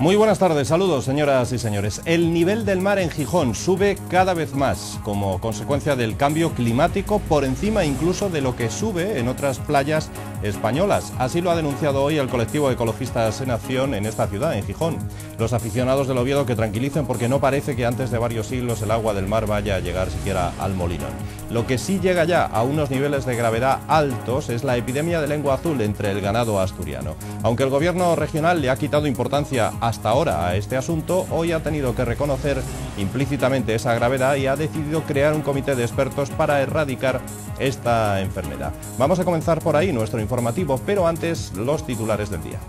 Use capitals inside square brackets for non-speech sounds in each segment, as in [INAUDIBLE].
Muy buenas tardes, saludos señoras y señores. El nivel del mar en Gijón sube cada vez más como consecuencia del cambio climático por encima incluso de lo que sube en otras playas españolas. Así lo ha denunciado hoy el colectivo Ecologistas en Acción en esta ciudad, en Gijón. Los aficionados del Oviedo que tranquilicen porque no parece que antes de varios siglos el agua del mar vaya a llegar siquiera al molinón. Lo que sí llega ya a unos niveles de gravedad altos es la epidemia de lengua azul entre el ganado asturiano. Aunque el gobierno regional le ha quitado importancia a hasta ahora a este asunto, hoy ha tenido que reconocer implícitamente esa gravedad y ha decidido crear un comité de expertos para erradicar esta enfermedad. Vamos a comenzar por ahí nuestro informativo, pero antes los titulares del día.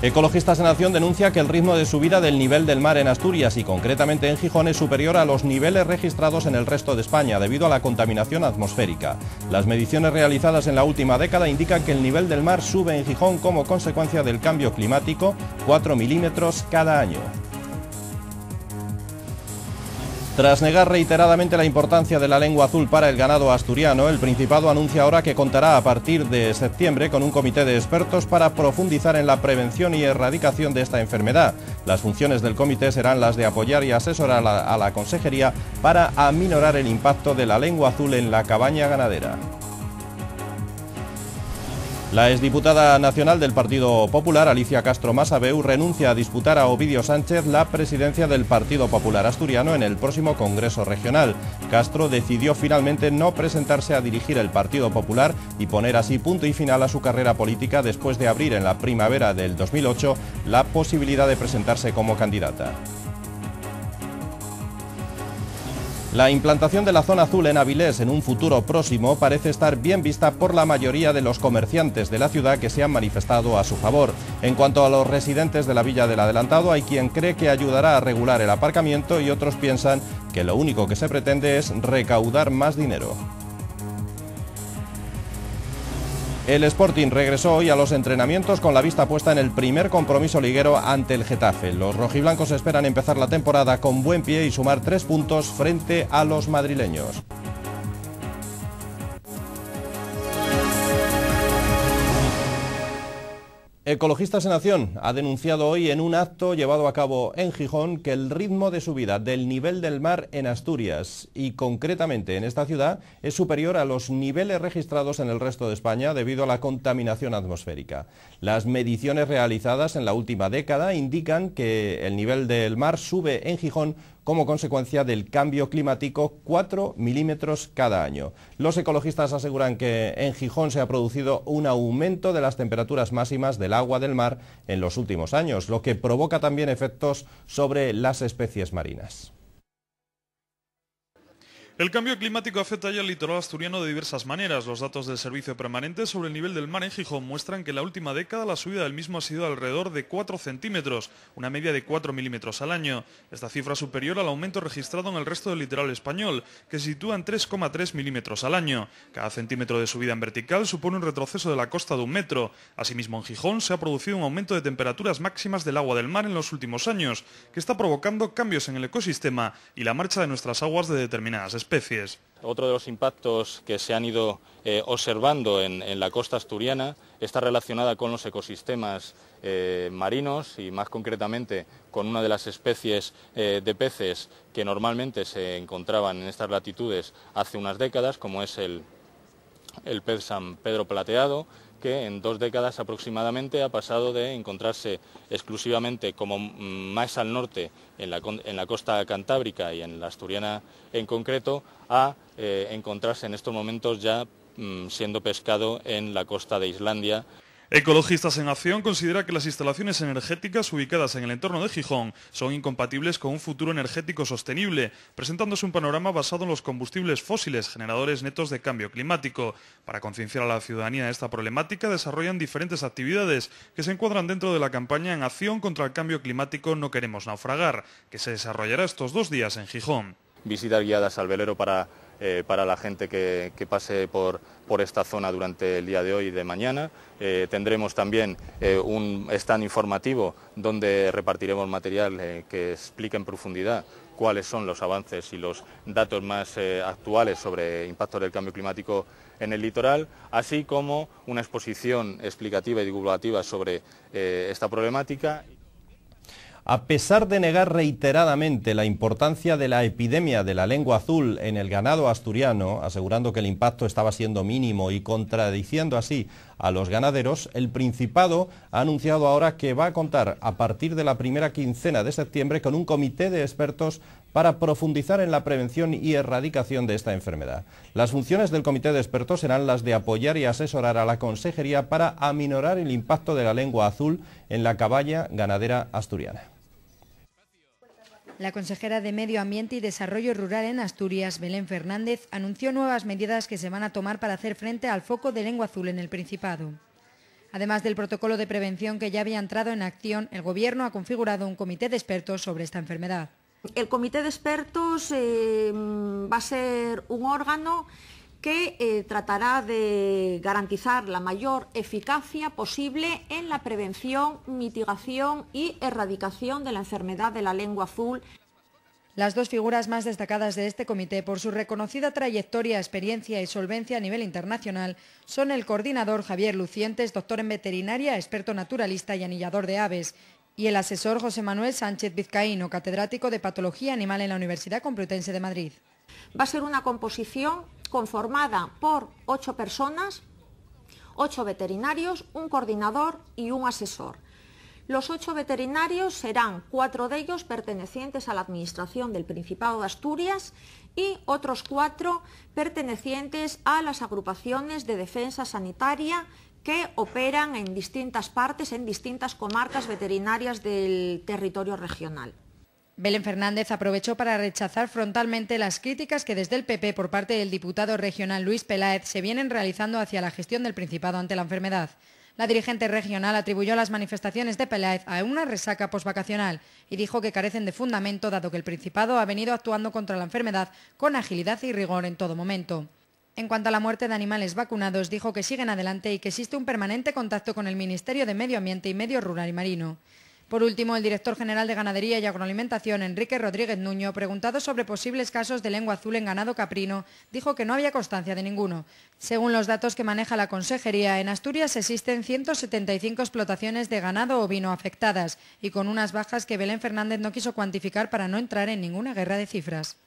Ecologistas en Acción denuncia que el ritmo de subida del nivel del mar en Asturias y concretamente en Gijón es superior a los niveles registrados en el resto de España debido a la contaminación atmosférica. Las mediciones realizadas en la última década indican que el nivel del mar sube en Gijón como consecuencia del cambio climático 4 milímetros cada año. Tras negar reiteradamente la importancia de la lengua azul para el ganado asturiano, el Principado anuncia ahora que contará a partir de septiembre con un comité de expertos para profundizar en la prevención y erradicación de esta enfermedad. Las funciones del comité serán las de apoyar y asesorar a la, Consejería para aminorar el impacto de la lengua azul en la cabaña ganadera. La exdiputada nacional del Partido Popular, Alicia Castro Masabeu, renuncia a disputar a Ovidio Sánchez la presidencia del Partido Popular Asturiano en el próximo Congreso Regional. Castro decidió finalmente no presentarse a dirigir el Partido Popular y poner así punto y final a su carrera política después de abrir en la primavera del 2008 la posibilidad de presentarse como candidata. La implantación de la zona azul en Avilés en un futuro próximo parece estar bien vista por la mayoría de los comerciantes de la ciudad que se han manifestado a su favor. En cuanto a los residentes de la Villa del Adelantado, hay quien cree que ayudará a regular el aparcamiento y otros piensan que lo único que se pretende es recaudar más dinero. El Sporting regresó hoy a los entrenamientos con la vista puesta en el primer compromiso liguero ante el Getafe. Los rojiblancos esperan empezar la temporada con buen pie y sumar tres puntos frente a los madrileños. Ecologistas en Acción ha denunciado hoy en un acto llevado a cabo en Gijón que el ritmo de subida del nivel del mar en Asturias y concretamente en esta ciudad es superior a los niveles registrados en el resto de España debido a la contaminación atmosférica. Las mediciones realizadas en la última década indican que el nivel del mar sube en Gijón como consecuencia del cambio climático 4 milímetros cada año. Los ecologistas aseguran que en Gijón se ha producido un aumento de las temperaturas máximas del agua del mar en los últimos años, lo que provoca también efectos sobre las especies marinas. El cambio climático afecta ya al litoral asturiano de diversas maneras. Los datos del Servicio Permanente sobre el nivel del mar en Gijón muestran que en la última década la subida del mismo ha sido alrededor de 4 centímetros, una media de 4 milímetros al año. Esta cifra es superior al aumento registrado en el resto del litoral español, que se sitúa en 3,3 milímetros al año. Cada centímetro de subida en vertical supone un retroceso de la costa de un metro. Asimismo, en Gijón se ha producido un aumento de temperaturas máximas del agua del mar en los últimos años, que está provocando cambios en el ecosistema y la marcha de nuestras aguas de determinadas especies. Otro de los impactos que se han ido eh, observando en, la costa asturiana está relacionada con los ecosistemas eh, marinos y más concretamente con una de las especies eh, de peces que normalmente se encontraban en estas latitudes hace unas décadas, como es el pez San Pedro Plateado, que en dos décadas aproximadamente ha pasado de encontrarse exclusivamente como mm, más al norte en la, costa cantábrica y en la asturiana en concreto a eh, encontrarse en estos momentos ya mm, siendo pescado en la costa de Islandia. Ecologistas en Acción considera que las instalaciones energéticas ubicadas en el entorno de Gijón son incompatibles con un futuro energético sostenible, presentándose un panorama basado en los combustibles fósiles, generadores netos de cambio climático. Para concienciar a la ciudadanía de esta problemática, desarrollan diferentes actividades que se encuadran dentro de la campaña En Acción contra el Cambio Climático No Queremos Naufragar, que se desarrollará estos dos días en Gijón. Visitas guiadas al velero para eh, para la gente que, pase por, esta zona durante el día de hoy y de mañana. Eh, tendremos también eh, un stand informativo donde repartiremos material que explique en profundidad cuáles son los avances y los datos más actuales sobre impacto del cambio climático en el litoral, así como una exposición explicativa y divulgativa sobre esta problemática. A pesar de negar reiteradamente la importancia de la epidemia de la lengua azul en el ganado asturiano, asegurando que el impacto estaba siendo mínimo y contradiciendo así a los ganaderos, el Principado ha anunciado ahora que va a contar a partir de la primera quincena de septiembre con un comité de expertos para profundizar en la prevención y erradicación de esta enfermedad. Las funciones del comité de expertos serán las de apoyar y asesorar a la Consejería para aminorar el impacto de la lengua azul en la caballa ganadera asturiana. La consejera de Medio Ambiente y Desarrollo Rural en Asturias, Belén Fernández, anunció nuevas medidas que se van a tomar para hacer frente al foco de lengua azul en el Principado. Además del protocolo de prevención que ya había entrado en acción, el Gobierno ha configurado un comité de expertos sobre esta enfermedad. El comité de expertos eh, va a ser un órgano que eh, tratará de garantizar la mayor eficacia posible en la prevención, mitigación y erradicación de la enfermedad de la lengua azul las dos figuras más destacadas de este comité por su reconocida trayectoria, experiencia y solvencia a nivel internacional son el coordinador Javier Lucientes, doctor en veterinaria, experto naturalista y anillador de aves, y el asesor José Manuel Sánchez Vizcaíno, catedrático de Patología Animal en la Universidad Complutense de Madrid. Va a ser una composición conformada por ocho personas, ocho veterinarios, un coordinador y un asesor. Los ocho veterinarios serán cuatro de ellos pertenecientes a la Administración del Principado de Asturias y otros cuatro pertenecientes a las agrupaciones de defensa sanitaria que operan en distintas partes, en distintas comarcas veterinarias del territorio regional. Belén Fernández aprovechó para rechazar frontalmente las críticas que desde el PP por parte del diputado regional Luis Peláez se vienen realizando hacia la gestión del Principado ante la enfermedad. La dirigente regional atribuyó las manifestaciones de Peláez a una resaca posvacacional y dijo que carecen de fundamento dado que el Principado ha venido actuando contra la enfermedad con agilidad y rigor en todo momento. En cuanto a la muerte de animales vacunados, dijo que siguen adelante y que existe un permanente contacto con el Ministerio de Medio Ambiente y Medio Rural y Marino. Por último, el director general de Ganadería y Agroalimentación, Enrique Rodríguez Nuño, preguntado sobre posibles casos de lengua azul en ganado caprino, dijo que no había constancia de ninguno. Según los datos que maneja la Consejería, en Asturias existen 175 explotaciones de ganado ovino afectadas y con unas bajas que Belén Fernández no quiso cuantificar para no entrar en ninguna guerra de cifras.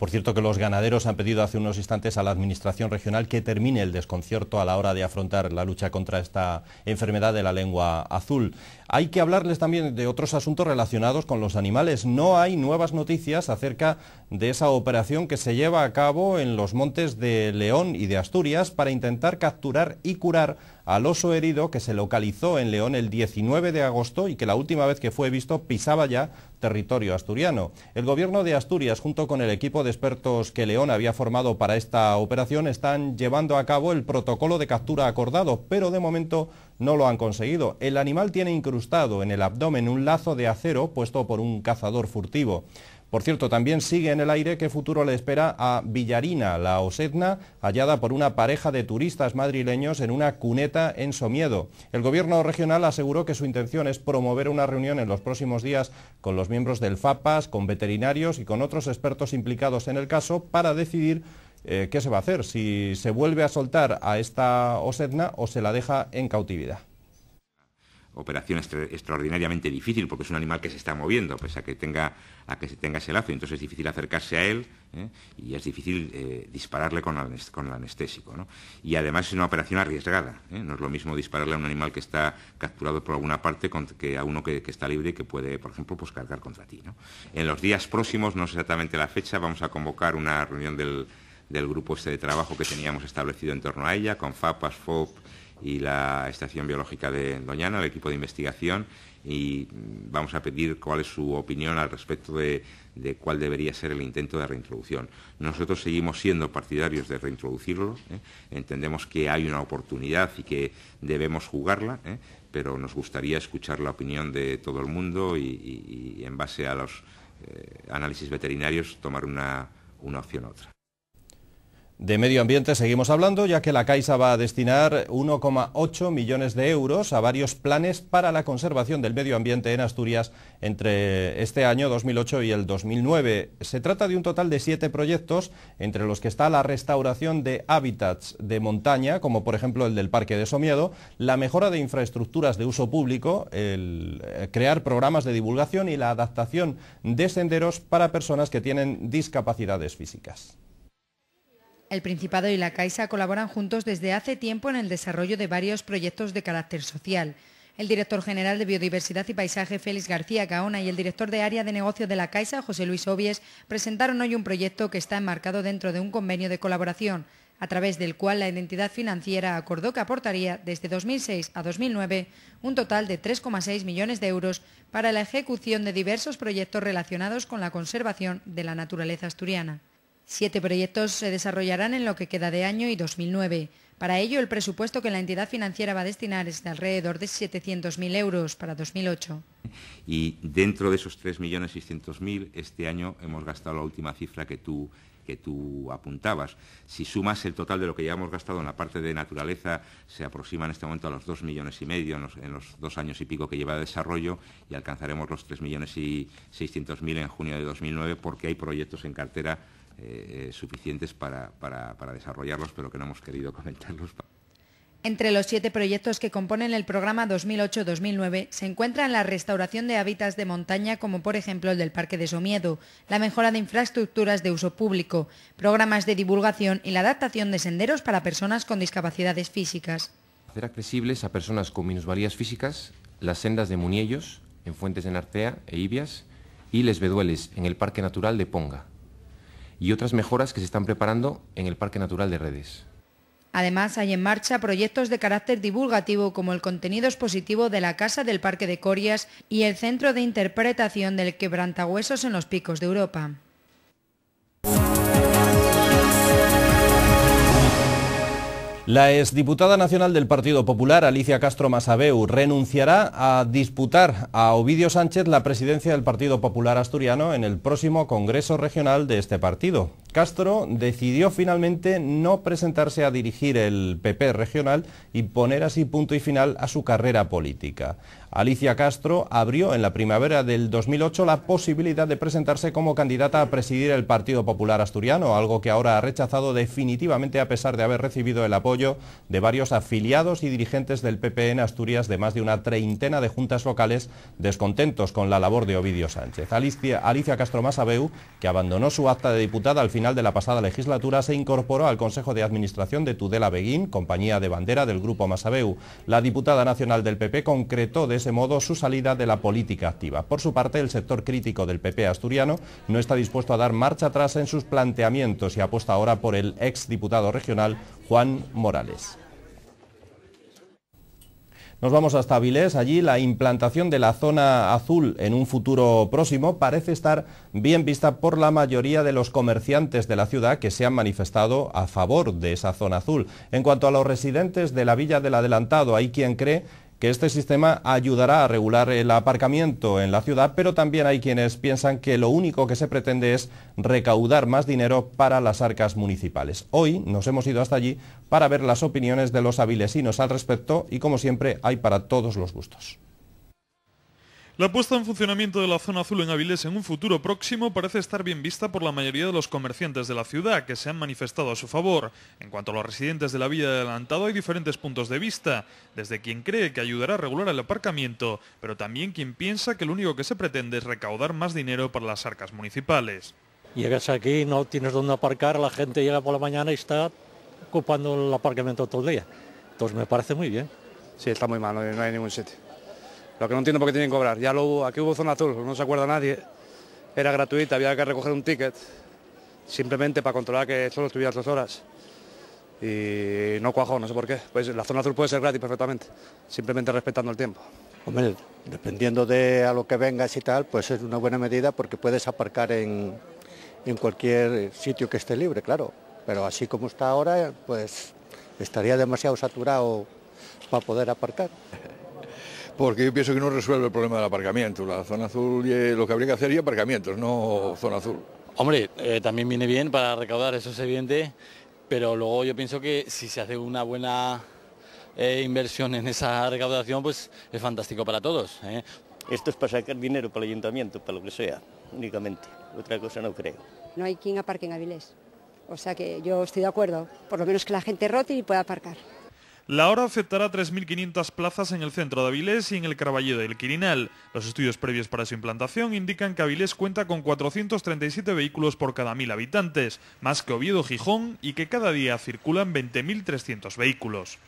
Por cierto que los ganaderos han pedido hace unos instantes a la Administración Regional que termine el desconcierto a la hora de afrontar la lucha contra esta enfermedad de la lengua azul. Hay que hablarles también de otros asuntos relacionados con los animales. No hay nuevas noticias acerca de esa operación que se lleva a cabo en los montes de León y de Asturias para intentar capturar y curar al oso herido que se localizó en León el 19 de agosto y que la última vez que fue visto pisaba ya territorio asturiano. El Gobierno de Asturias, junto con el equipo de expertos que León había formado para esta operación, están llevando a cabo el protocolo de captura acordado, pero de momento no lo han conseguido. El animal tiene incrustado en el abdomen un lazo de acero puesto por un cazador furtivo. Por cierto, también sigue en el aire qué futuro le espera a Villarina, la osedna hallada por una pareja de turistas madrileños en una cuneta en Somiedo. El gobierno regional aseguró que su intención es promover una reunión en los próximos días con los miembros del FAPAS, con veterinarios y con otros expertos implicados en el caso para decidir eh, qué se va a hacer, si se vuelve a soltar a esta Osetna o se la deja en cautividad operación extraordinariamente difícil porque es un animal que se está moviendo, ...pese a que tenga, a que se tenga ese lazo. Entonces es difícil acercarse a él ¿eh? y es difícil eh, dispararle con, el anestésico. Y además es una operación arriesgada. ¿eh? No es lo mismo dispararle a un animal que está capturado por alguna parte que a uno que, está libre y que puede, por ejemplo, pues cargar contra ti. En los días próximos, no sé exactamente la fecha, vamos a convocar una reunión del, del grupo este de trabajo que teníamos establecido en torno a ella, con FAPAS, FOP y la Estación Biológica de Doñana, el equipo de investigación, y vamos a pedir cuál es su opinión al respecto de, cuál debería ser el intento de reintroducción. Nosotros seguimos siendo partidarios de reintroducirlo, ¿eh? entendemos que hay una oportunidad y que debemos jugarla, ¿eh? pero nos gustaría escuchar la opinión de todo el mundo y, en base a los eh, análisis veterinarios tomar una, una opción u otra. De medio ambiente seguimos hablando, ya que la Caixa va a destinar 1,8 millones de euros a varios planes para la conservación del medio ambiente en Asturias entre este año 2008 y el 2009. Se trata de un total de siete proyectos, entre los que está la restauración de hábitats de montaña, como por ejemplo el del Parque de Somiedo, la mejora de infraestructuras de uso público, el eh, crear programas de divulgación y la adaptación de senderos para personas que tienen discapacidades físicas. El Principado y la Caixa colaboran juntos desde hace tiempo en el desarrollo de varios proyectos de carácter social. El director general de Biodiversidad y Paisaje, Félix García Caona, y el director de Área de Negocios de la Caixa, José Luis Obies, presentaron hoy un proyecto que está enmarcado dentro de un convenio de colaboración, a través del cual la identidad financiera acordó que aportaría desde 2006 a 2009 un total de 3,6 millones de euros para la ejecución de diversos proyectos relacionados con la conservación de la naturaleza asturiana. Siete proyectos se desarrollarán en lo que queda de año y 2009. Para ello, el presupuesto que la entidad financiera va a destinar es de alrededor de 700.000 euros para 2008. Y dentro de esos 3.600.000, este año hemos gastado la última cifra que tú, que tú apuntabas. Si sumas el total de lo que ya hemos gastado en la parte de naturaleza, se aproxima en este momento a los 2 millones y medio en los, en los dos años y pico que lleva de desarrollo y alcanzaremos los 3.600.000 en junio de 2009 porque hay proyectos en cartera eh, eh, suficientes para, desarrollarlos, pero que no hemos querido [LAUGHS] comentarlos. Entre los siete proyectos que componen el programa 2008-2009 se encuentran la restauración de hábitats de montaña, como por ejemplo el del Parque de Somiedo, la mejora de infraestructuras de uso público, programas de divulgación y la adaptación de senderos para personas con discapacidades físicas. Hacer accesibles a personas con minusvalías físicas las sendas de Muniellos, en Fuentes de Narcea e Ibias, y Les en el Parque Natural de Ponga y otras mejoras que se están preparando en el Parque Natural de Redes. Además, hay en marcha proyectos de carácter divulgativo como el contenido expositivo de la Casa del Parque de Corias y el Centro de Interpretación del Quebrantahuesos en los Picos de Europa. La exdiputada nacional del Partido Popular, Alicia Castro Masabeu, renunciará a disputar a Ovidio Sánchez la presidencia del Partido Popular Asturiano en el próximo Congreso Regional de este partido. Castro decidió finalmente no presentarse a dirigir el PP regional y poner así punto y final a su carrera política. Alicia Castro abrió en la primavera del 2008 la posibilidad de presentarse como candidata a presidir el Partido Popular Asturiano, algo que ahora ha rechazado definitivamente a pesar de haber recibido el apoyo de varios afiliados y dirigentes del PP en Asturias de más de una treintena de juntas locales descontentos con la labor de Ovidio Sánchez. Alicia, Castro Masabeu, que abandonó su acta de diputada al final final de la pasada legislatura se incorporó al Consejo de Administración de Tudela Beguín, compañía de bandera del Grupo Masabeu. La diputada nacional del PP concretó de ese modo su salida de la política activa. Por su parte, el sector crítico del PP asturiano no está dispuesto a dar marcha atrás en sus planteamientos y apuesta ahora por el exdiputado regional Juan Morales. Nos vamos hasta Vilés. Allí la implantación de la zona azul en un futuro próximo parece estar bien vista por la mayoría de los comerciantes de la ciudad que se han manifestado a favor de esa zona azul. En cuanto a los residentes de la Villa del Adelantado, hay quien cree que este sistema ayudará a regular el aparcamiento en la ciudad, pero también hay quienes piensan que lo único que se pretende es recaudar más dinero para las arcas municipales. Hoy nos hemos ido hasta allí para ver las opiniones de los avilesinos al respecto y como siempre hay para todos los gustos. La puesta en funcionamiento de la zona azul en Avilés en un futuro próximo parece estar bien vista por la mayoría de los comerciantes de la ciudad que se han manifestado a su favor. En cuanto a los residentes de la villa de adelantado hay diferentes puntos de vista, desde quien cree que ayudará a regular el aparcamiento, pero también quien piensa que lo único que se pretende es recaudar más dinero para las arcas municipales. Llegas aquí, no tienes dónde aparcar, la gente llega por la mañana y está ocupando el aparcamiento todo el día. Entonces me parece muy bien. Sí, está muy mal, no hay ningún sitio. Lo que no entiendo por qué tienen que cobrar. Ya lo aquí hubo zona azul, no se acuerda nadie. Era gratuita, había que recoger un ticket, simplemente para controlar que solo estuvieras dos horas. Y no cuajó, no sé por qué. Pues la zona azul puede ser gratis perfectamente, simplemente respetando el tiempo. Hombre, dependiendo de a lo que vengas y tal, pues es una buena medida porque puedes aparcar en, en cualquier sitio que esté libre, claro. Pero así como está ahora, pues estaría demasiado saturado para poder aparcar porque yo pienso que no resuelve el problema del aparcamiento. La zona azul, y eh, lo que habría que hacer es aparcamientos, no zona azul. Hombre, eh, también viene bien para recaudar, eso es evidente, pero luego yo pienso que si se hace una buena eh, inversión en esa recaudación, pues es fantástico para todos. Esto es para sacar dinero para el ayuntamiento, para lo que sea, únicamente. Otra cosa no creo. No hay quien aparque en Avilés. O sea que yo estoy de acuerdo, por lo menos que la gente rote y pueda aparcar. La hora aceptará 3.500 plazas en el centro de Avilés y en el Caballero del Quirinal. Los estudios previos para su implantación indican que Avilés cuenta con 437 vehículos por cada 1.000 habitantes, más que Oviedo Gijón y que cada día circulan 20.300 vehículos.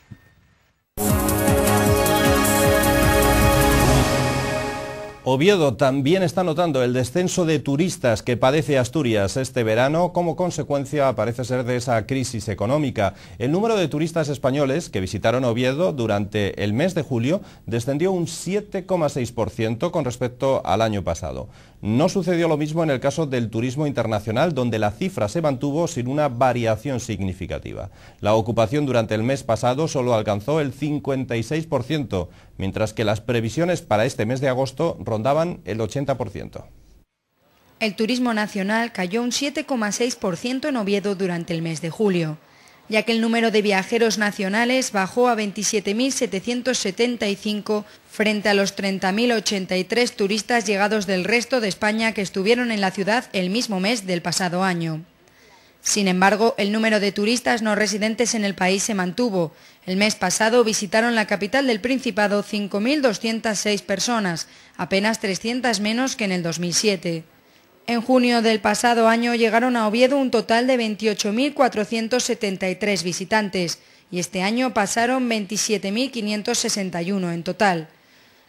Oviedo también está notando el descenso de turistas que padece Asturias este verano como consecuencia, parece ser, de esa crisis económica. El número de turistas españoles que visitaron Oviedo durante el mes de julio descendió un 7,6% con respecto al año pasado. No sucedió lo mismo en el caso del turismo internacional, donde la cifra se mantuvo sin una variación significativa. La ocupación durante el mes pasado solo alcanzó el 56%, mientras que las previsiones para este mes de agosto rondaban el 80%. El turismo nacional cayó un 7,6% en Oviedo durante el mes de julio, ya que el número de viajeros nacionales bajó a 27.775 frente a los 30.083 turistas llegados del resto de España que estuvieron en la ciudad el mismo mes del pasado año. Sin embargo, el número de turistas no residentes en el país se mantuvo. El mes pasado visitaron la capital del Principado 5.206 personas, apenas 300 menos que en el 2007. En junio del pasado año llegaron a Oviedo un total de 28.473 visitantes y este año pasaron 27.561 en total.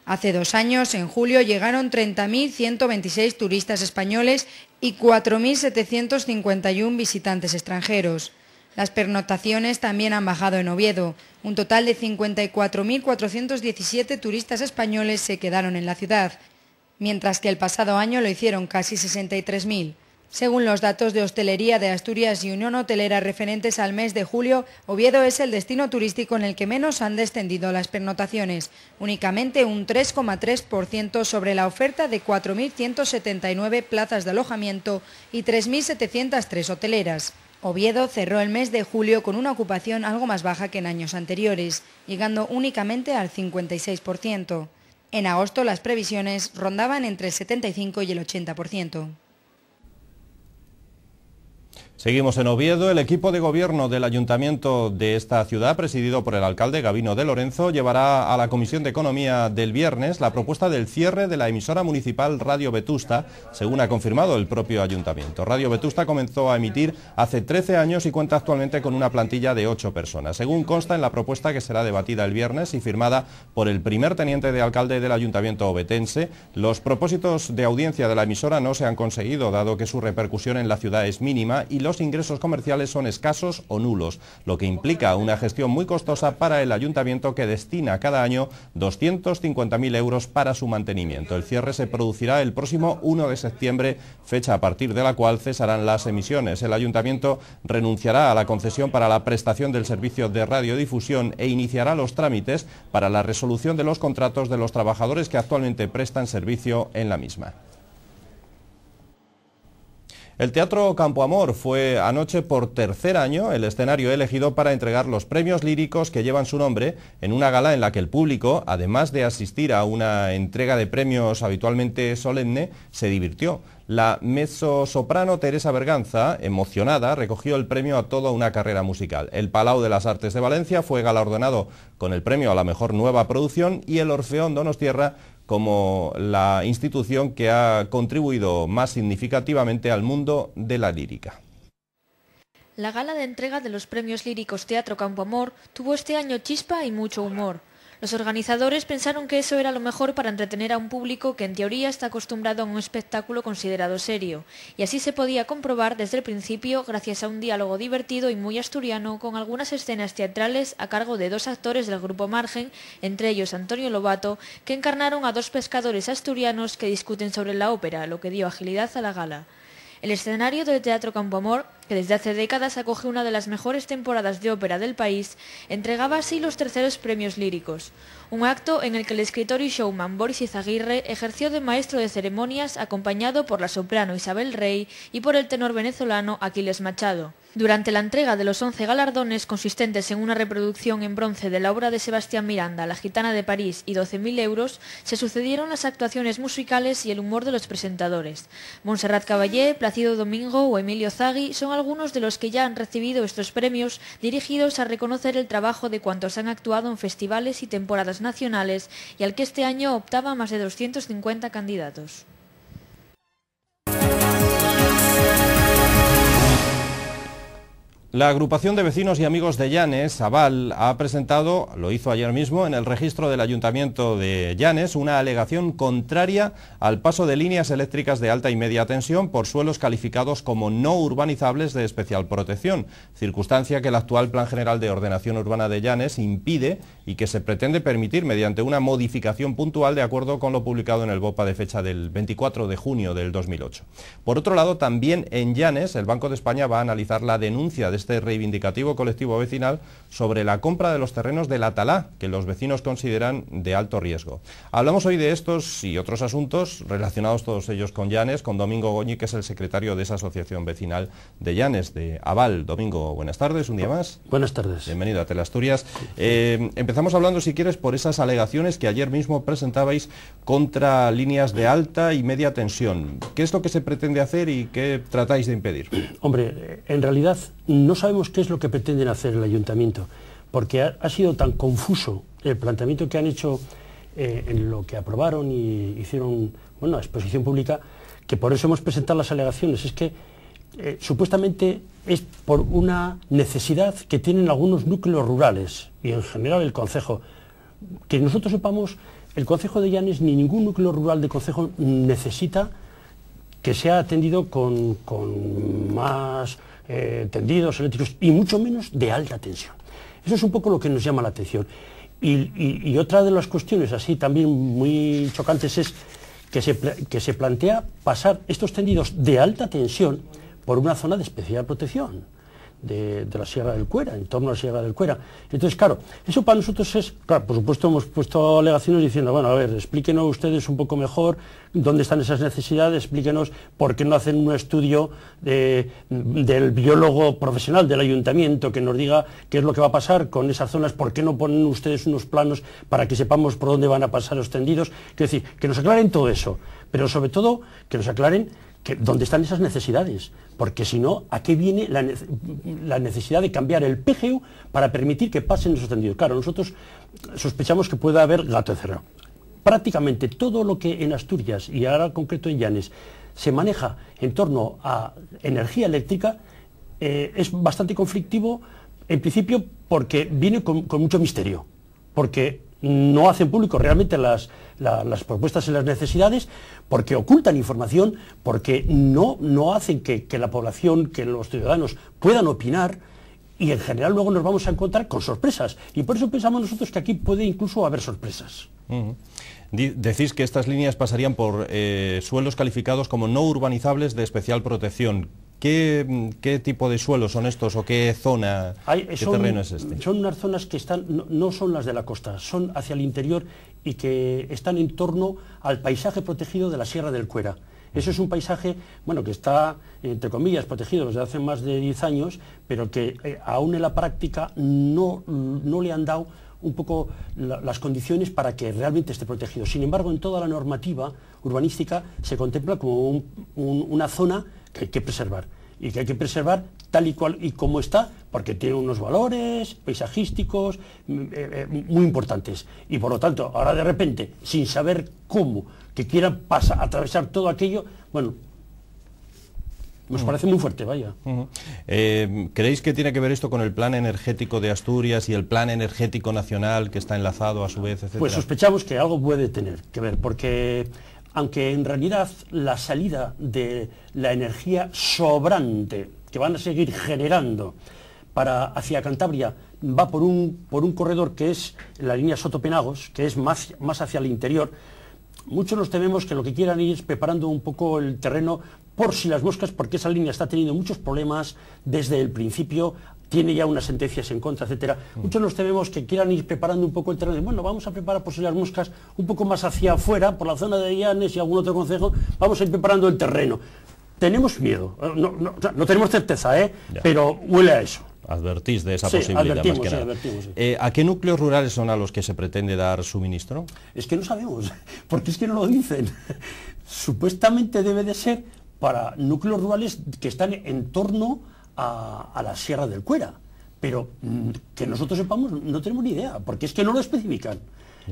Hace dos años, en julio, llegaron 30.126 turistas españoles y 4.751 visitantes extranjeros. Las pernotaciones también han bajado en Oviedo. Un total de 54.417 turistas españoles se quedaron en la ciudad, mientras que el pasado año lo hicieron casi 63.000. Según los datos de hostelería de Asturias y Unión Hotelera referentes al mes de julio, Oviedo es el destino turístico en el que menos han descendido las pernotaciones, únicamente un 3,3% sobre la oferta de 4.179 plazas de alojamiento y 3.703 hoteleras. Oviedo cerró el mes de julio con una ocupación algo más baja que en años anteriores, llegando únicamente al 56%. En agosto las previsiones rondaban entre el 75 y el 80%. Seguimos en Oviedo. El equipo de gobierno del ayuntamiento de esta ciudad, presidido por el alcalde Gabino de Lorenzo, llevará a la Comisión de Economía del viernes la propuesta del cierre de la emisora municipal Radio Vetusta, según ha confirmado el propio ayuntamiento. Radio Vetusta comenzó a emitir hace 13 años y cuenta actualmente con una plantilla de 8 personas, según consta en la propuesta que será debatida el viernes y firmada por el primer teniente de alcalde del ayuntamiento obetense. Los propósitos de audiencia de la emisora no se han conseguido, dado que su repercusión en la ciudad es mínima y los los ingresos comerciales son escasos o nulos, lo que implica una gestión muy costosa para el ayuntamiento que destina cada año 250.000 euros para su mantenimiento. El cierre se producirá el próximo 1 de septiembre, fecha a partir de la cual cesarán las emisiones. El ayuntamiento renunciará a la concesión para la prestación del servicio de radiodifusión e iniciará los trámites para la resolución de los contratos de los trabajadores que actualmente prestan servicio en la misma. El Teatro Amor fue anoche por tercer año el escenario elegido para entregar los premios líricos que llevan su nombre en una gala en la que el público, además de asistir a una entrega de premios habitualmente solemne, se divirtió. La mezzosoprano Teresa Berganza, emocionada, recogió el premio a toda una carrera musical. El Palau de las Artes de Valencia fue galardonado con el premio a la mejor nueva producción y el Orfeón Donostierra como la institución que ha contribuido más significativamente al mundo de la lírica. La gala de entrega de los premios líricos Teatro Campo Amor tuvo este año chispa y mucho humor. Los organizadores pensaron que eso era lo mejor para entretener a un público que en teoría está acostumbrado a un espectáculo considerado serio, y así se podía comprobar desde el principio gracias a un diálogo divertido y muy asturiano con algunas escenas teatrales a cargo de dos actores del grupo Margen, entre ellos Antonio Lobato, que encarnaron a dos pescadores asturianos que discuten sobre la ópera, lo que dio agilidad a la gala. El escenario del Teatro Amor, que desde hace décadas acoge una de las mejores temporadas de ópera del país, entregaba así los terceros premios líricos un acto en el que el escritor y showman Boris Izaguirre ejerció de maestro de ceremonias acompañado por la soprano Isabel Rey y por el tenor venezolano Aquiles Machado. Durante la entrega de los 11 galardones, consistentes en una reproducción en bronce de la obra de Sebastián Miranda, La Gitana de París y 12.000 euros, se sucedieron las actuaciones musicales y el humor de los presentadores. Montserrat Caballé, Placido Domingo o Emilio Zagui son algunos de los que ya han recibido estos premios dirigidos a reconocer el trabajo de cuantos han actuado en festivales y temporadas nacionales y al que este año optaba más de 250 candidatos. La agrupación de vecinos y amigos de Llanes, Aval, ha presentado, lo hizo ayer mismo, en el registro del Ayuntamiento de Llanes, una alegación contraria al paso de líneas eléctricas de alta y media tensión por suelos calificados como no urbanizables de especial protección, circunstancia que el actual Plan General de Ordenación Urbana de Llanes impide y que se pretende permitir mediante una modificación puntual de acuerdo con lo publicado en el BOPA de fecha del 24 de junio del 2008. Por otro lado, también en Llanes, el Banco de España va a analizar la denuncia de este reivindicativo colectivo vecinal sobre la compra de los terrenos del Atalá, que los vecinos consideran de alto riesgo. Hablamos hoy de estos y otros asuntos relacionados todos ellos con Llanes, con Domingo Goñi, que es el secretario de esa asociación vecinal de Llanes, de Aval. Domingo, buenas tardes, un día más. Buenas tardes. Bienvenido a Telasturias. Eh, Empezamos hablando, si quieres, por esas alegaciones que ayer mismo presentabais contra líneas de alta y media tensión. ¿Qué es lo que se pretende hacer y qué tratáis de impedir? [CLEARS THROAT] Hombre, en realidad no sabemos qué es lo que pretenden hacer el ayuntamiento, porque ha, sido tan confuso el planteamiento que han hecho eh, en lo que aprobaron y hicieron, bueno, exposición pública, que por eso hemos presentado las alegaciones. Es que eh, supuestamente es por una necesidad que tienen algunos núcleos rurales y en general el Consejo. Que nosotros sepamos, el Consejo de Llanes ni ningún núcleo rural de Consejo necesita que sea atendido con, más eh, tendidos eléctricos y mucho menos de alta tensión. Eso es un poco lo que nos llama la atención. Y, otra de las cuestiones así también muy chocantes es que que se plantea pasar estos tendidos de alta tensión por una zona de especial protección. De, la Sierra del Cuera, en torno a la Sierra del Cuera. Entonces, claro, eso para nosotros es, claro, por supuesto hemos puesto alegaciones diciendo, bueno, a ver, explíquenos ustedes un poco mejor dónde están esas necesidades, explíquenos por qué no hacen un estudio del biólogo profesional del ayuntamiento que nos diga qué es lo que va a pasar con esas zonas, por qué no ponen ustedes unos planos para que sepamos por dónde van a pasar los tendidos. Quiero decir, que nos aclaren todo eso, pero sobre todo que nos aclaren dónde están esas necesidades, porque si no, ¿a qué viene la, necesidad de cambiar el PGU para permitir que pasen esos tendidos? Claro, nosotros sospechamos que pueda haber gato de cerrado. Prácticamente todo lo que en Asturias y ahora concreto en Llanes se maneja en torno a energía eléctrica eh, es bastante conflictivo, en principio porque viene con, con mucho misterio, porque no hacen público realmente las, propuestas y las necesidades, porque ocultan información, porque no, no hacen que, la población, que los ciudadanos puedan opinar, y en general luego nos vamos a encontrar con sorpresas. Y por eso pensamos nosotros que aquí puede incluso haber sorpresas. Decís que estas líneas pasarían por eh, suelos calificados como no urbanizables de especial protección. Mm, ¿Qué, tipo de suelos son estos o qué zona, de terreno es este? Son unas zonas que están, no, son las de la costa, son hacia el interior y que están en torno al paisaje protegido de la Sierra del Cuera. Eso es un paisaje, bueno, que está, entre comillas, protegido desde hace más de 10 años, pero que eh, aún en la práctica no, le han dado un poco las condiciones para que realmente esté protegido. Sin embargo, en toda la normativa urbanística se contempla como una zona que hay que preservar y que hay que preservar tal y cual y como está, porque tiene unos valores paisajísticos mm, eh, eh, muy importantes. Y por lo tanto, ahora de repente, sin saber cómo, que quieran pasar, atravesar todo aquello, bueno, nos mm. parece muy fuerte, vaya. Mm-hmm. Eh, ¿Creéis que tiene que ver esto con el plan energético de Asturias y el plan energético nacional que está enlazado a su vez, etcétera? Pues sospechamos que algo puede tener que ver, porque aunque en realidad la salida de la energía sobrante que van a seguir generando para hacia Cantabria va por un, por un corredor que es la línea Sotopenagos, que es más, más hacia el interior. Muchos nos tememos que lo que quieran ir es preparando un poco el terreno por si las moscas, porque esa línea está teniendo muchos problemas desde el principio tiene ya unas sentencias en contra, etcétera. Mm. Muchos nos tememos que quieran ir preparando un poco el terreno. bueno, vamos a preparar por pues, moscas un poco más hacia afuera, por la zona de Llanes y algún otro consejo, vamos a ir preparando el terreno. Tenemos miedo, eh, no, tenemos certeza, ¿eh? pero huele a eso. Advertís de esa posibilidad más que nada. Eh, ¿A qué núcleos rurales son a los que se pretende dar suministro? Es que no sabemos, [LAUGHS] porque es que no lo dicen. [LAUGHS] Supuestamente debe de ser para núcleos rurales que están en torno a, la Sierra del Cuera. Pero mm, que nosotros sepamos, no tenemos ni idea, porque es que no lo especifican.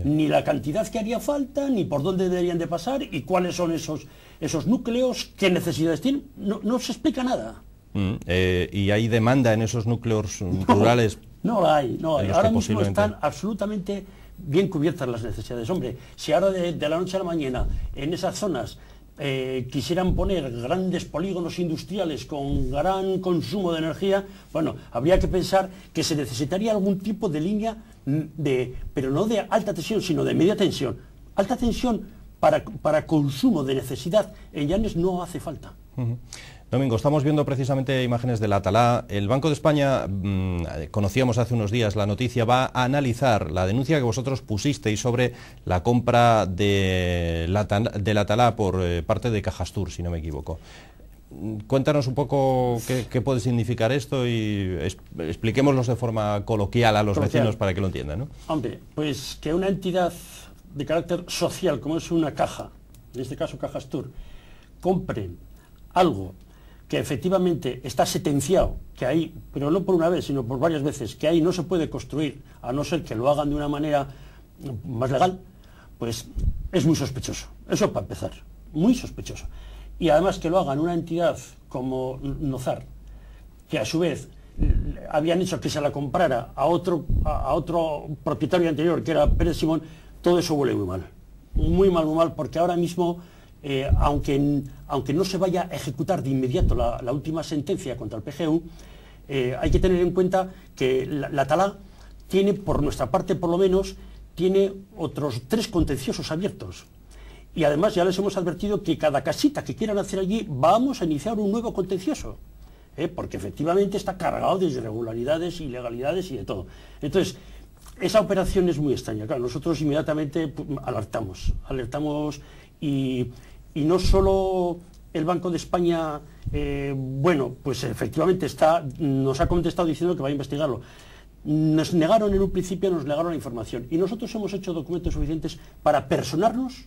Ni la cantidad que haría falta, ni por dónde deberían de pasar, y cuáles son esos, esos núcleos, qué necesidades tienen. No, se explica nada. Mm, eh, ¿Y hay demanda en esos núcleos mm, rurales? No hay, no hay. Ahora mismo están absolutamente bien cubiertas las necesidades. Hombre, si ahora de, la noche a la mañana en esas zonas eh, quisieran poner grandes polígonos industriales con gran consumo de energía, bueno, habría que pensar que se necesitaría algún tipo de línea de, pero no de alta tensión, sino de media tensión. Alta tensión para, para consumo de necesidad en Llanes no hace falta. Domingo, estamos viendo precisamente imágenes la Atalá. El Banco de España, mm, conocíamos hace unos días la noticia, va a analizar la denuncia que vosotros pusisteis sobre la compra de la, del Atalá por eh, parte de Cajastur, si no me equivoco. Mm, cuéntanos un poco qué, puede significar esto y expliquémoslo de forma coloquial a los vecinos para que lo entiendan. ¿no? Hombre, pues que una entidad de carácter social como es una caja, en este caso Cajastur, compre algo que efectivamente está sentenciado, que ahí, pero no por una vez, sino por varias veces, que ahí no se puede construir, a no ser que lo hagan de una manera más legal, pues es muy sospechoso. Eso para empezar, muy sospechoso. Y además que lo hagan una entidad como Nozar, que a su vez habían hecho que se la comprara a otro, a, otro propietario anterior, que era Pérez Simón, todo eso huele muy mal. Muy mal, muy mal, porque ahora mismo eh, aunque, aunque, no se vaya a ejecutar de inmediato la, última sentencia contra el PGU, eh, hay que tener en cuenta que la, TALA tiene, por nuestra parte por lo menos, tiene otros tres contenciosos abiertos. Y además ya les hemos advertido que cada casita que quieran hacer allí vamos a iniciar un nuevo contencioso. ¿eh? Porque efectivamente está cargado de irregularidades, ilegalidades y de todo. Entonces, esa operación es muy extraña. nosotros inmediatamente alertamos. Alertamos y y no solo el Banco de España, eh, bueno, pues efectivamente está, nos ha contestado diciendo que va a investigarlo. Nos negaron en un principio, nos negaron la información. Y nosotros hemos hecho documentos suficientes para personarnos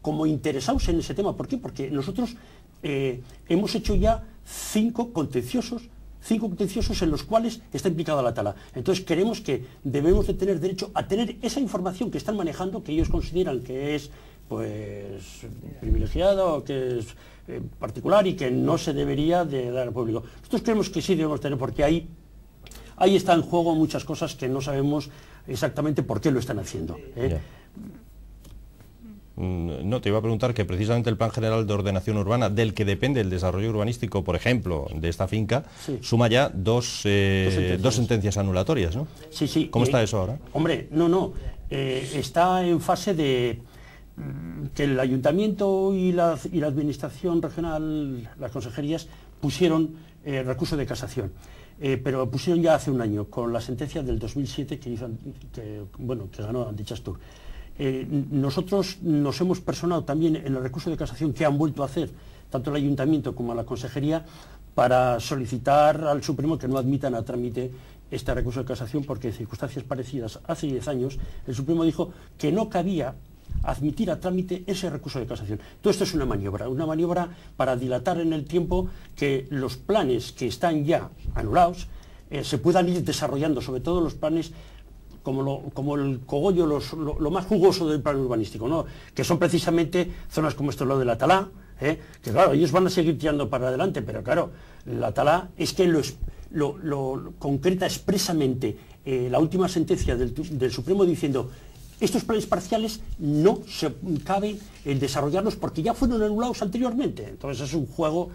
como interesados en ese tema. ¿Por qué? Porque nosotros eh, hemos hecho ya cinco contenciosos, cinco contenciosos en los cuales está implicada la tala. Entonces queremos que debemos de tener derecho a tener esa información que están manejando, que ellos consideran que es pues privilegiado, que es eh, particular y que no se debería de dar al público. Nosotros creemos que sí debemos tener, porque ahí, ahí está en juego muchas cosas que no sabemos exactamente por qué lo están haciendo. ¿eh? Mm, no, te iba a preguntar que precisamente el Plan General de Ordenación Urbana, del que depende el desarrollo urbanístico, por ejemplo, de esta finca, suma ya eh, dos, sentencias. anulatorias, ¿no? Sí, sí. ¿Cómo está eso ahora? Hombre, no, no. está en fase de, Mm, que el ayuntamiento y la, administración regional, las consejerías, pusieron eh, recurso de casación. Eh, pero lo pusieron ya hace un año, con la sentencia del 2007 que, hizo, que, bueno, que ganó Antichastur. Eh, nosotros nos hemos personado también en el recurso de casación que han vuelto a hacer tanto el ayuntamiento como la consejería para solicitar al Supremo que no admitan a trámite este recurso de casación porque en circunstancias parecidas hace 10 años el Supremo dijo que no cabía admitir a trámite ese recurso de casación. Todo esto es una maniobra, una maniobra para dilatar en el tiempo que los planes que están ya anulados eh, se puedan ir desarrollando, sobre todo los planes como, como, el cogollo, lo, más jugoso del plan urbanístico, ¿no? que son precisamente zonas como esto, lo de la Talá, ¿eh? que claro, ellos van a seguir tirando para adelante, pero claro, la Talá es que lo, concreta expresamente eh, la última sentencia del, del Supremo diciendo estos planes parciales no se caben en desarrollarlos porque ya fueron anulados anteriormente. Entonces es un juego...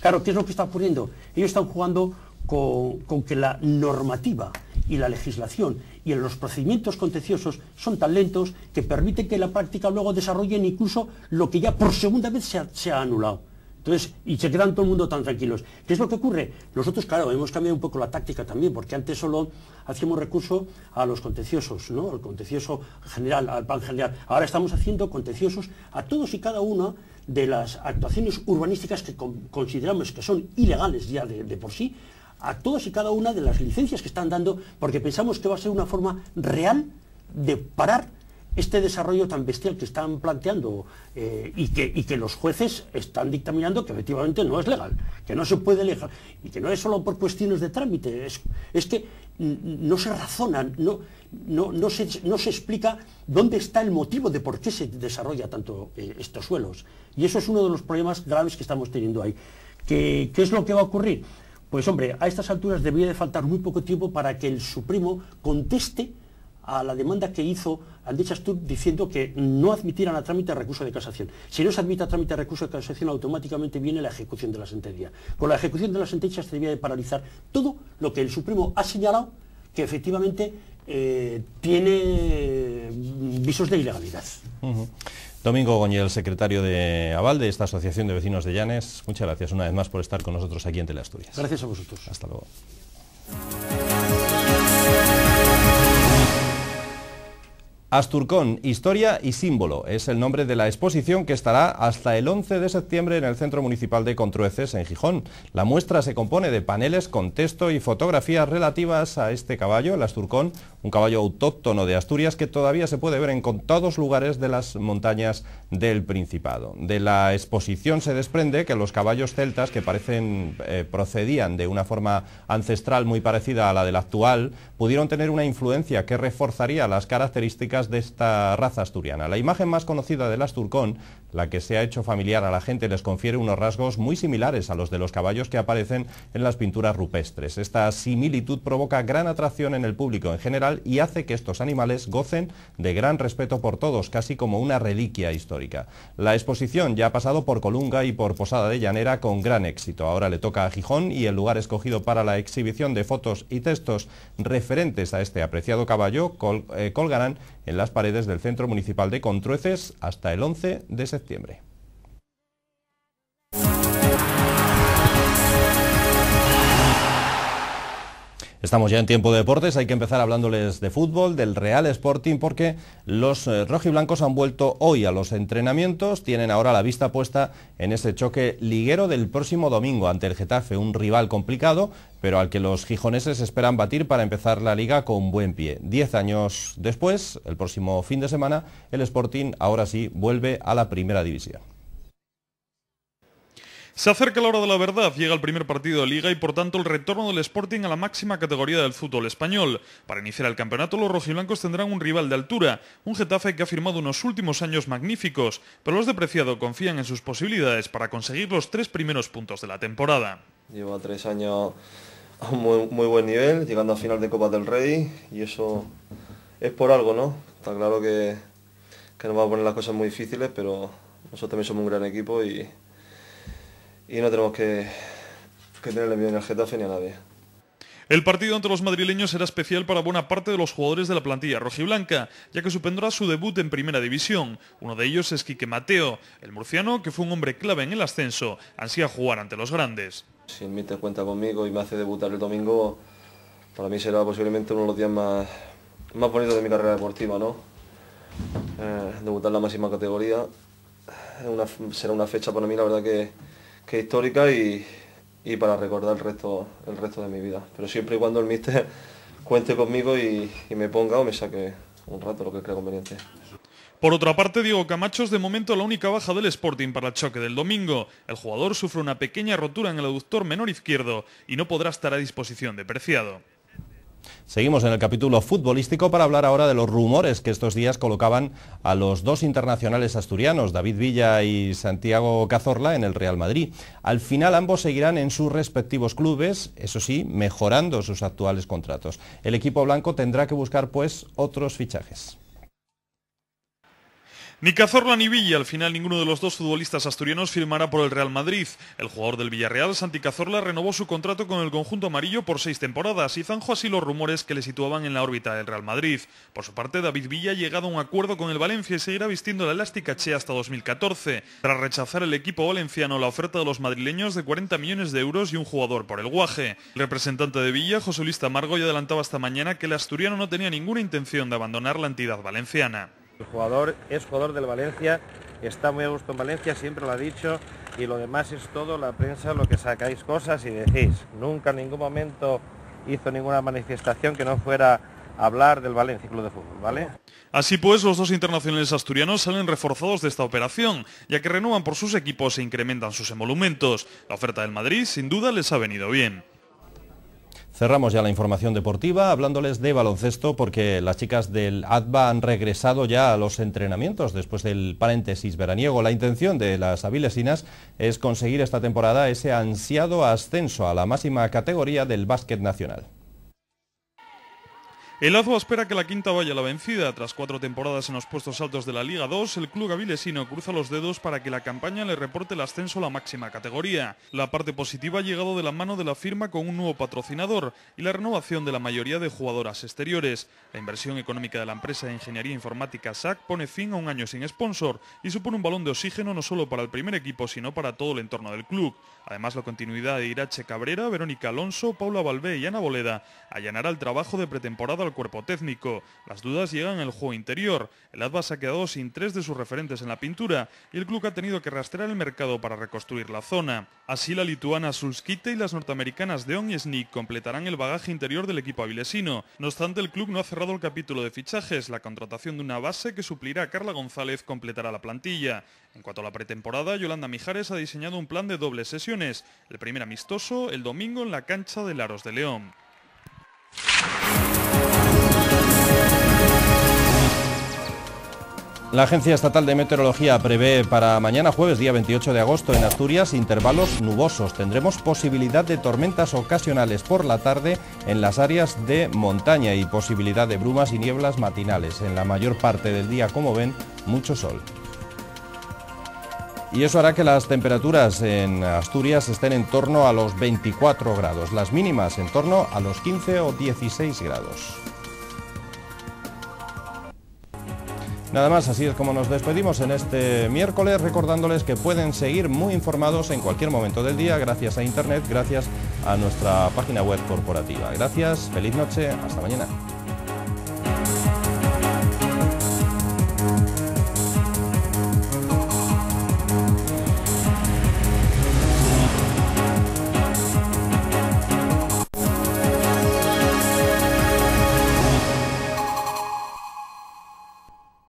Claro, ¿qué es lo que está poniendo? Ellos están jugando con, que la normativa y la legislación y en los procedimientos contenciosos son tan lentos que permiten que la práctica luego desarrolle incluso lo que ya por segunda vez se ha anulado. Entonces, y se quedan todo el mundo tan tranquilos. ¿Qué es lo que ocurre? Nosotros, claro, hemos cambiado un poco la táctica también, porque antes solo hacíamos recurso a los contenciosos, ¿no? Al contencioso general, al pan general. Ahora estamos haciendo contenciosos a todos y cada uno de las actuaciones urbanísticas que consideramos que son ilegales ya de, por sí, a todos y cada una de las licencias que están dando, porque pensamos que va a ser una forma real de parar este desarrollo tan bestial que están planteando eh, y, que, que, los jueces están dictaminando que efectivamente no es legal, que no se puede elegir, y que no es solo por cuestiones de trámite, es, es que no se razona, no, no, no, se, explica dónde está el motivo de por qué se desarrolla tanto eh, estos suelos. Y eso es uno de los problemas graves que estamos teniendo ahí. ¿Qué, qué es lo que va a ocurrir? Pues hombre, a estas alturas debería de faltar muy poco tiempo para que el Supremo conteste a la demanda que hizo al tú diciendo que no admitieran a trámite recurso de casación. Si no se admite a trámite recurso de casación, automáticamente viene la ejecución de la sentencia. Con la ejecución de la sentencia se debería de paralizar todo lo que el Supremo ha señalado que efectivamente eh, tiene mm, visos de ilegalidad. Domingo Goñel, secretario de Avalde, de esta Asociación de Vecinos de Llanes, muchas gracias una vez más por estar con nosotros aquí en Teleasturias. Gracias a vosotros. Hasta luego. Asturcón, Historia y Símbolo es el nombre de la exposición que estará hasta el 11 de septiembre en el Centro Municipal de Contrueces, en Gijón. La muestra se compone de paneles con texto y fotografías relativas a este caballo, el Asturcón, un caballo autóctono de Asturias que todavía se puede ver en los lugares de las montañas del Principado. De la exposición se desprende que los caballos celtas, que parecen eh, procedían de una forma ancestral muy parecida a la del actual, pudieron tener una influencia que reforzaría las características de esta raza asturiana. La imagen más conocida del Asturcón la que se ha hecho familiar a la gente les confiere unos rasgos muy similares a los de los caballos que aparecen en las pinturas rupestres. Esta similitud provoca gran atracción en el público en general y hace que estos animales gocen de gran respeto por todos, casi como una reliquia histórica. La exposición ya ha pasado por Colunga y por Posada de Llanera con gran éxito. Ahora le toca a Gijón y el lugar escogido para la exhibición de fotos y textos referentes a este apreciado caballo eh, colgarán en las paredes del Centro Municipal de Contrueces hasta el 11 de septiembre septiembre. Estamos ya en tiempo de deportes, hay que empezar hablándoles de fútbol, del Real Sporting, porque los eh, rojiblancos han vuelto hoy a los entrenamientos, tienen ahora la vista puesta en ese choque liguero del próximo domingo ante el Getafe, un rival complicado, pero al que los gijoneses esperan batir para empezar la liga con buen pie. Diez años después, el próximo fin de semana, el Sporting ahora sí vuelve a la primera división. Se acerca la hora de la verdad, llega el primer partido de liga y por tanto el retorno del Sporting a la máxima categoría del fútbol español. Para iniciar el campeonato los rojiblancos tendrán un rival de altura, un Getafe que ha firmado unos últimos años magníficos, pero los de confían en sus posibilidades para conseguir los tres primeros puntos de la temporada. Lleva tres años a un muy, buen nivel, llegando a final de Copa del Rey y eso es por algo, ¿no? Está claro que, que nos va a poner las cosas muy difíciles, pero nosotros también somos un gran equipo y y no tenemos que, que tenerle bien al Getafe ni a nadie. El partido entre los madrileños será especial para buena parte de los jugadores de la plantilla rojiblanca, ya que supondrá su debut en primera división. Uno de ellos es Quique Mateo, el murciano que fue un hombre clave en el ascenso, ansía jugar ante los grandes. Si el míster cuenta conmigo y me hace debutar el domingo, para mí será posiblemente uno de los días más, más bonitos de mi carrera deportiva, ¿no? Eh, debutar en la máxima categoría será una fecha para mí, la verdad que que histórica y, para recordar el resto, el resto de mi vida. Pero siempre y cuando el míster [LAUGHS] cuente conmigo y, y me ponga o me saque un rato lo que crea conveniente. Por otra parte, Diego Camacho es de momento la única baja del Sporting para el choque del domingo. El jugador sufre una pequeña rotura en el aductor menor izquierdo y no podrá estar a disposición de Preciado. Seguimos en el capítulo futbolístico para hablar ahora de los rumores que estos días colocaban a los dos internacionales asturianos, David Villa y Santiago Cazorla, en el Real Madrid. Al final ambos seguirán en sus respectivos clubes, eso sí, mejorando sus actuales contratos. El equipo blanco tendrá que buscar pues otros fichajes. Ni Cazorla ni Villa, al final ninguno de los dos futbolistas asturianos firmará por el Real Madrid. El jugador del Villarreal, Santi Cazorla, renovó su contrato con el conjunto amarillo por seis temporadas y zanjó así los rumores que le situaban en la órbita del Real Madrid. Por su parte, David Villa ha llegado a un acuerdo con el Valencia y seguirá vistiendo la elástica Che hasta 2014, tras rechazar el equipo valenciano la oferta de los madrileños de 40 millones de euros y un jugador por el guaje. El representante de Villa, José Luis Tamargo, ya adelantaba esta mañana que el asturiano no tenía ninguna intención de abandonar la entidad valenciana. El jugador es jugador del Valencia, está muy a gusto en Valencia, siempre lo ha dicho, y lo demás es todo la prensa, lo que sacáis cosas y decís. Nunca en ningún momento hizo ninguna manifestación que no fuera hablar del Valencia Club de Fútbol, ¿vale? Así pues, los dos internacionales asturianos salen reforzados de esta operación, ya que renuevan por sus equipos e incrementan sus emolumentos. La oferta del Madrid, sin duda, les ha venido bien. Cerramos ya la información deportiva hablándoles de baloncesto porque las chicas del ADBA han regresado ya a los entrenamientos después del paréntesis veraniego. La intención de las avilesinas es conseguir esta temporada ese ansiado ascenso a la máxima categoría del básquet nacional. El Azbo espera que la quinta vaya la vencida. Tras cuatro temporadas en los puestos altos de la Liga 2, el club Avilesino cruza los dedos para que la campaña le reporte el ascenso a la máxima categoría. La parte positiva ha llegado de la mano de la firma con un nuevo patrocinador y la renovación de la mayoría de jugadoras exteriores. La inversión económica de la empresa de ingeniería informática SAC pone fin a un año sin sponsor y supone un balón de oxígeno no solo para el primer equipo, sino para todo el entorno del club. Además, la continuidad de Irache Cabrera, Verónica Alonso, Paula Valvé y Ana Boleda allanará el trabajo de pretemporada al cuerpo técnico. Las dudas llegan al juego interior. El Atlas ha quedado sin tres de sus referentes en la pintura y el club ha tenido que rastrear el mercado para reconstruir la zona. Así la lituana Sulskite y las norteamericanas Deon y Sneak completarán el bagaje interior del equipo avilesino. No obstante, el club no ha cerrado el capítulo de fichajes. La contratación de una base que suplirá a Carla González completará la plantilla. En cuanto a la pretemporada, Yolanda Mijares ha diseñado un plan de dobles sesiones, el primer amistoso el domingo en la cancha de Laros de León. La Agencia Estatal de Meteorología prevé para mañana jueves, día 28 de agosto, en Asturias, intervalos nubosos. Tendremos posibilidad de tormentas ocasionales por la tarde en las áreas de montaña y posibilidad de brumas y nieblas matinales. En la mayor parte del día, como ven, mucho sol. Y eso hará que las temperaturas en Asturias estén en torno a los 24 grados, las mínimas en torno a los 15 o 16 grados. Nada más, así es como nos despedimos en este miércoles, recordándoles que pueden seguir muy informados en cualquier momento del día gracias a Internet, gracias a nuestra página web corporativa. Gracias, feliz noche, hasta mañana.